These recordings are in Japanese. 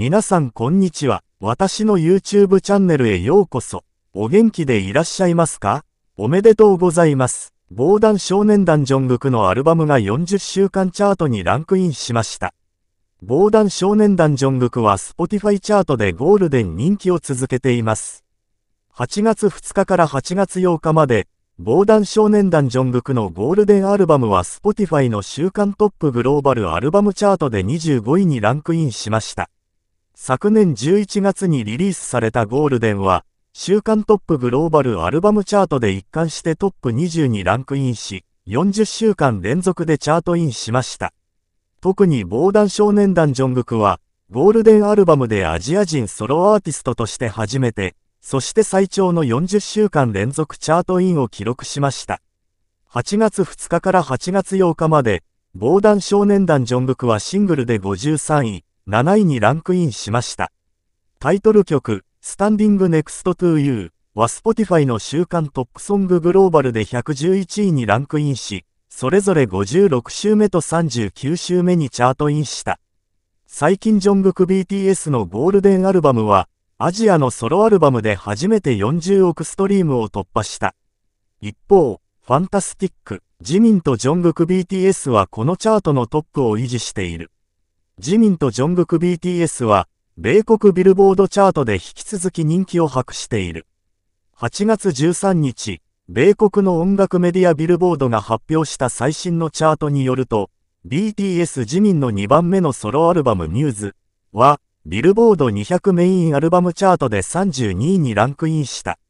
皆さんこんにちは。私の YouTube チャンネルへようこそ。お元気でいらっしゃいますかおめでとうございます。防弾少年団ジョングクのアルバムが40週間チャートにランクインしました。防弾少年団ジョングクは Spotify チャートでゴールデン人気を続けています。8月2日から8月8日まで、防弾少年団ジョングクのゴールデンアルバムは Spotify の週間トップグローバルアルバムチャートで25位にランクインしました。昨年11月にリリースされたゴールデンは、週間トップグローバルアルバムチャートで一貫してトップ20にランクインし、40週間連続でチャートインしました。特に防弾少年団ジョングクは、ゴールデンアルバムでアジア人ソロアーティストとして初めて、そして最長の40週間連続チャートインを記録しました。8月2日から8月8日まで、防弾少年団ジョングクはシングルで53位、7位にランクインしました。タイトル曲、Standing Next to You は Spotify の週間トップソンググローバルで111位にランクインし、それぞれ56週目と39週目にチャートインした。最近ジョングク BTS のゴールデンアルバムは、アジアのソロアルバムで初めて40億ストリームを突破した。一方、ファンタスティック、ジミンとジョングク BTS はこのチャートのトップを維持している。ジミンとジョングク BTS は、米国ビルボードチャートで引き続き人気を博している。8月13日、米国の音楽メディアビルボードが発表した最新のチャートによると、BTS ジミンの2番目のソロアルバムミューズは、ビルボード200メインアルバムチャートで32位にランクインした。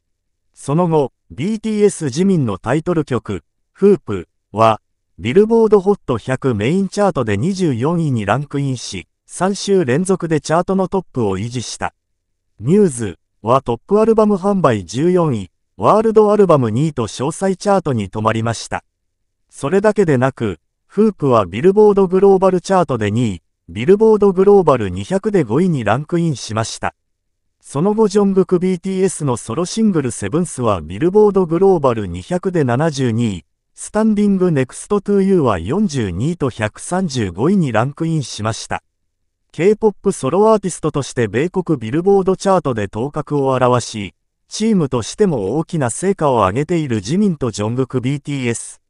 その後、BTS ジミンのタイトル曲、フープは、ビルボードホット100メインチャートで24位にランクインし、3週連続でチャートのトップを維持した。ミューズはトップアルバム販売14位、ワールドアルバム2位と詳細チャートに止まりました。それだけでなく、フープはビルボードグローバルチャートで2位、ビルボードグローバル200で5位にランクインしました。その後ジョングク BTS のソロシングルセブンスはビルボードグローバル200で72位、スタンディングネクストトゥーユーは42位と135位にランクインしました。K-POP ソロアーティストとして米国ビルボードチャートで頭角を現し、チームとしても大きな成果を上げている自民とジョングク BTS。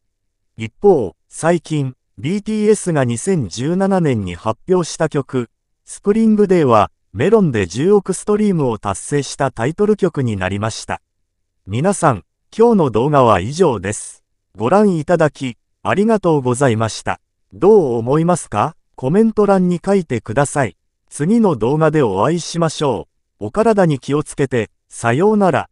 一方、最近、BTS が2017年に発表した曲、スプリングデーは、メロンで10億ストリームを達成したタイトル曲になりました。皆さん、今日の動画は以上です。ご覧いただき、ありがとうございました。どう思いますかコメント欄に書いてください。次の動画でお会いしましょう。お体に気をつけて、さようなら。